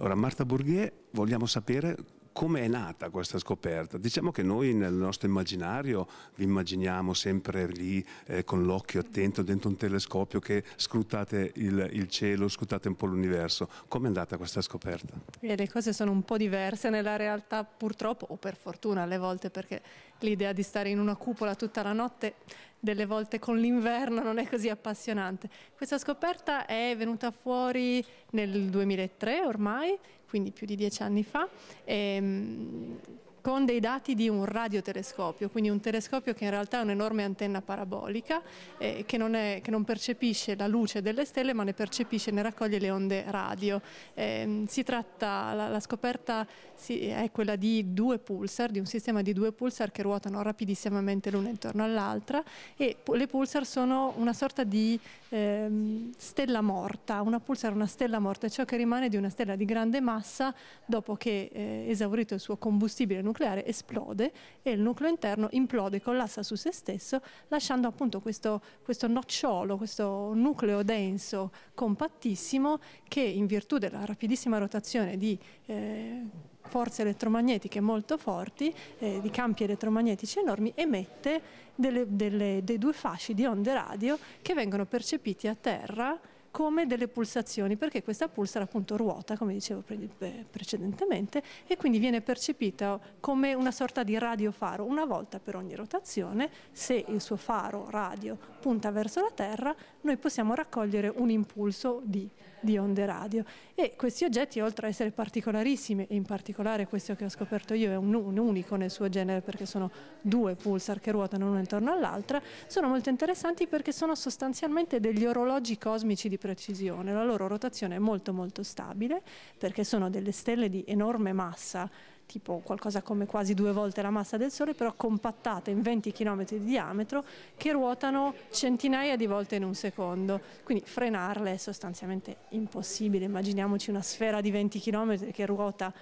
Ora, Marta Bourguet, vogliamo sapere come è nata questa scoperta? Diciamo che noi nel nostro immaginario vi immaginiamo sempre lì eh, con l'occhio attento dentro un telescopio che scrutate il, il cielo, scrutate un po' l'universo. Come è andata questa scoperta? E eh, le cose sono un po' diverse nella realtà purtroppo o per fortuna alle volte perché l'idea di stare in una cupola tutta la notte delle volte con l'inverno non è così appassionante. Questa scoperta è venuta fuori nel 2003 ormai, quindi più di dieci anni fa. E, ehm, con dei dati di un radiotelescopio, quindi un telescopio che in realtà è un'enorme antenna parabolica eh, che, non è, che, non percepisce la luce delle stelle ma ne percepisce, ne raccoglie le onde radio. Eh, si tratta, la, la scoperta si, è quella di due pulsar, di un sistema di due pulsar che ruotano rapidissimamente l'una intorno all'altra e le pulsar sono una sorta di ehm, stella morta, una pulsar è una stella morta, è ciò che rimane di una stella di grande massa dopo che eh, esaurito il suo combustibile nucleare nucleare esplode e il nucleo interno implode, collassa su se stesso, lasciando appunto questo, questo nocciolo, questo nucleo denso compattissimo che in virtù della rapidissima rotazione di eh, forze elettromagnetiche molto forti, eh, di campi elettromagnetici enormi, emette delle, delle, dei due fasci di onde radio che vengono percepiti a terra come delle pulsazioni, perché questa pulsar appunto ruota, come dicevo eh, precedentemente, e quindi viene percepita come una sorta di radiofaro. Una volta per ogni rotazione, se il suo faro radio punta verso la Terra, noi possiamo raccogliere un impulso di, di onde radio. E questi oggetti, oltre a essere particolarissimi, e in particolare questo che ho scoperto io è un, un unico nel suo genere, perché sono due pulsar che ruotano una intorno all'altra, sono molto interessanti perché sono sostanzialmente degli orologi cosmici di precisione, la loro rotazione è molto molto stabile perché sono delle stelle di enorme massa, tipo qualcosa come quasi due volte la massa del Sole, però compattate in 20 km di diametro che ruotano centinaia di volte in un secondo, quindi frenarle è sostanzialmente impossibile, immaginiamoci una sfera di 20 km che ruota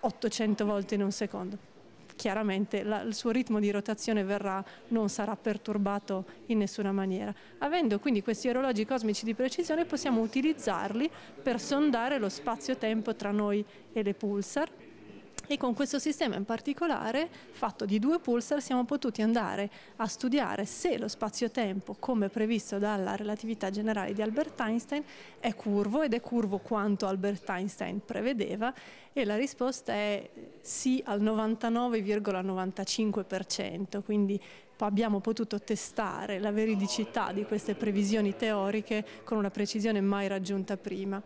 800 volte in un secondo chiaramente la, il suo ritmo di rotazione verrà, non sarà perturbato in nessuna maniera. Avendo quindi questi orologi cosmici di precisione possiamo utilizzarli per sondare lo spazio-tempo tra noi e le pulsar e con questo sistema in particolare fatto di due pulsar siamo potuti andare a studiare se lo spazio-tempo come previsto dalla relatività generale di Albert Einstein è curvo ed è curvo quanto Albert Einstein prevedeva e la risposta è sì al 99,95% quindi abbiamo potuto testare la veridicità di queste previsioni teoriche con una precisione mai raggiunta prima.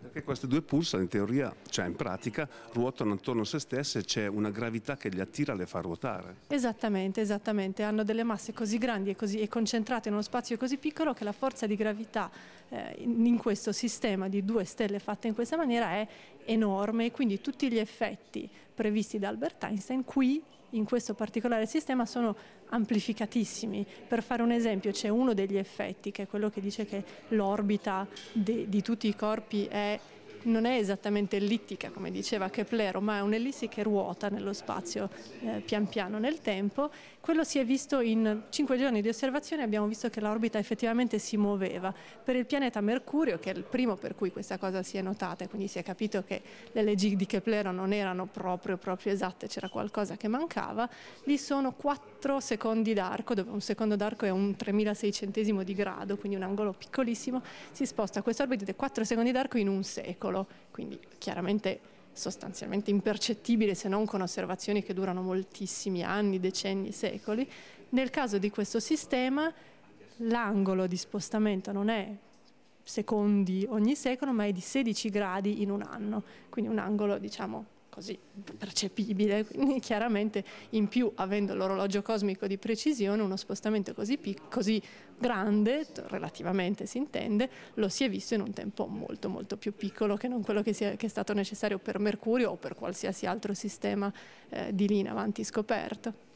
Perché queste due pulsar in teoria, cioè in pratica, ruotano attorno a se stesse e c'è una gravità che li attira e le fa ruotare. Esattamente, esattamente. Hanno delle masse così grandi e, così, e concentrate in uno spazio così piccolo che la forza di gravità eh, in questo sistema di due stelle fatte in questa maniera è enorme. e Quindi tutti gli effetti previsti da Albert Einstein qui in questo particolare sistema sono amplificatissimi. Per fare un esempio c'è uno degli effetti che è quello che dice che l'orbita di tutti i corpi è non è esattamente ellittica come diceva Keplero, ma è un'ellissi che ruota nello spazio eh, pian piano nel tempo, quello si è visto in cinque giorni di osservazione, abbiamo visto che l'orbita effettivamente si muoveva. Per il pianeta Mercurio, che è il primo per cui questa cosa si è notata, quindi si è capito che le leggi di Keplero non erano proprio, proprio esatte, c'era qualcosa che mancava, lì sono quattro secondi d'arco, dove un secondo d'arco è un 3600 di grado, quindi un angolo piccolissimo, si sposta questa orbita di 4 secondi d'arco in un secolo piccolo, quindi chiaramente sostanzialmente impercettibile se non con osservazioni che durano moltissimi anni, decenni, secoli. Nel caso di questo sistema l'angolo di spostamento non è secondi ogni secolo, ma è di 16 gradi in un anno, quindi un angolo diciamo così percepibile, quindi chiaramente in più avendo l'orologio cosmico di precisione uno spostamento così, così grande, relativamente si intende, lo si è visto in un tempo molto molto più piccolo che non quello che, è, che è, stato necessario per Mercurio o per qualsiasi altro sistema eh, di lì in avanti scoperto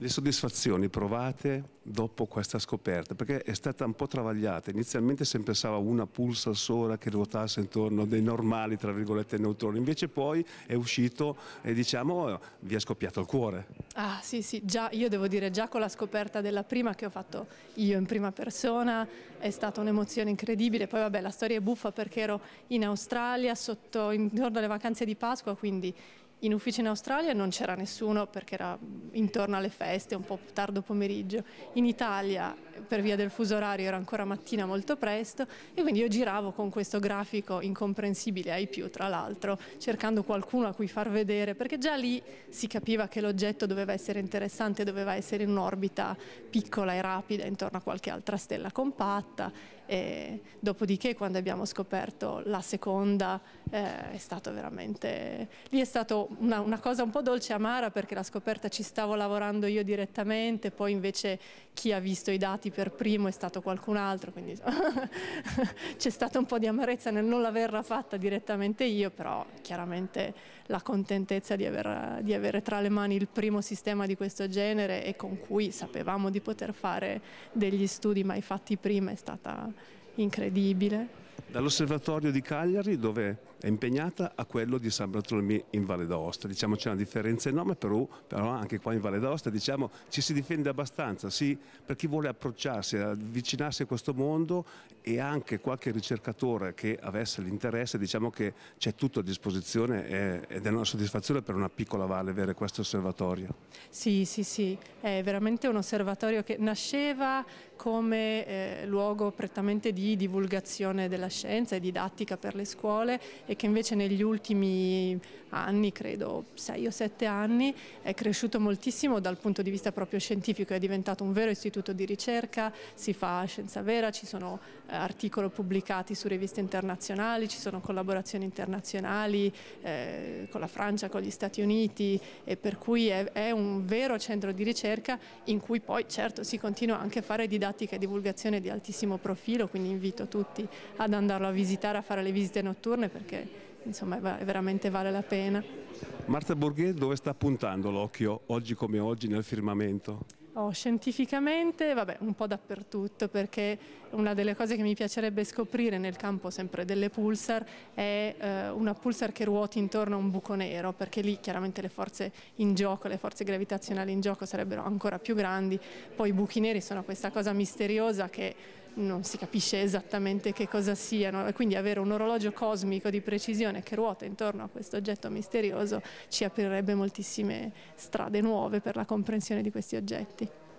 le soddisfazioni provate dopo questa scoperta, perché è stata un po' travagliata. Inizialmente si pensava una pulsa sola che ruotasse intorno dei normali, tra virgolette, neutroni, invece poi è uscito e diciamo vi è scoppiato il cuore. Ah sì sì, già, io devo dire già con la scoperta della prima che ho fatto io in prima persona è stata un'emozione incredibile, poi vabbè la storia è buffa perché ero in Australia sotto, intorno alle vacanze di Pasqua, quindi in ufficio in Australia non c'era nessuno perché era intorno alle feste, un po' tardo pomeriggio. In Italia, per via del fuso orario, era ancora mattina molto presto e quindi io giravo con questo grafico incomprensibile ai più, tra l'altro, cercando qualcuno a cui far vedere, perché già lì si capiva che l'oggetto doveva essere interessante, doveva essere in un'orbita piccola e rapida intorno a qualche altra stella compatta e dopodiché quando abbiamo scoperto la seconda eh, è stato veramente, lì è stata una, una, cosa un po' dolce e amara perché la scoperta ci stavo lavorando io direttamente, poi invece chi ha visto i dati per primo è stato qualcun altro, quindi c'è stata un po' di amarezza nel non l'averla fatta direttamente io, però chiaramente la contentezza di, aver, di avere tra le mani il primo sistema di questo genere e con cui sapevamo di poter fare degli studi mai fatti prima è stata incredibile dall'osservatorio di Cagliari dove è impegnata a quello di San Bartolomé in Valle d'Aosta. Diciamo c'è una differenza enorme, però, però anche qua in Valle d'Aosta diciamo, ci si difende abbastanza, sì, per chi vuole approcciarsi, avvicinarsi a questo mondo e anche qualche ricercatore che avesse l'interesse, diciamo che c'è tutto a disposizione ed è una soddisfazione per una piccola valle avere questo osservatorio. Sì, sì, sì, è veramente un osservatorio che nasceva come eh, luogo prettamente di divulgazione della scienza e didattica per le scuole e che invece negli ultimi anni, credo 6 o 7 anni, è cresciuto moltissimo dal punto di vista proprio scientifico, è diventato un vero istituto di ricerca, si fa scienza vera, ci sono eh, articoli pubblicati su riviste internazionali, ci sono collaborazioni internazionali eh, con la Francia, con gli Stati Uniti e per cui è, è un vero centro di ricerca in cui poi certo si continua anche a fare didattica e divulgazione di altissimo profilo, quindi invito tutti ad andare andarlo a visitare, a fare le visite notturne perché insomma veramente vale la pena. Marta Bourguet dove sta puntando l'occhio oggi come oggi nel firmamento? Oh, scientificamente, vabbè, un po' dappertutto, perché una delle cose che mi piacerebbe scoprire nel campo sempre delle pulsar è eh, una pulsar che ruoti intorno a un buco nero, perché lì chiaramente le forze in gioco, le forze gravitazionali in gioco sarebbero ancora più grandi, poi i buchi neri sono questa cosa misteriosa che non si capisce esattamente che cosa siano, quindi avere un orologio cosmico di precisione che ruota intorno a questo oggetto misterioso ci aprirebbe moltissime strade nuove per la comprensione di questi oggetti.